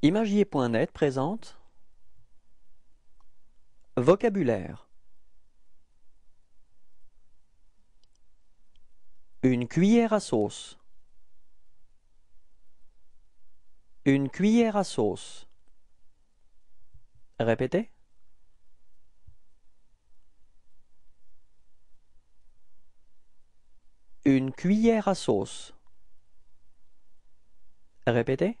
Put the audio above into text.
Imagier.net présente Vocabulaire Une cuillère à sauce Une cuillère à sauce Répétez Une cuillère à sauce Répétez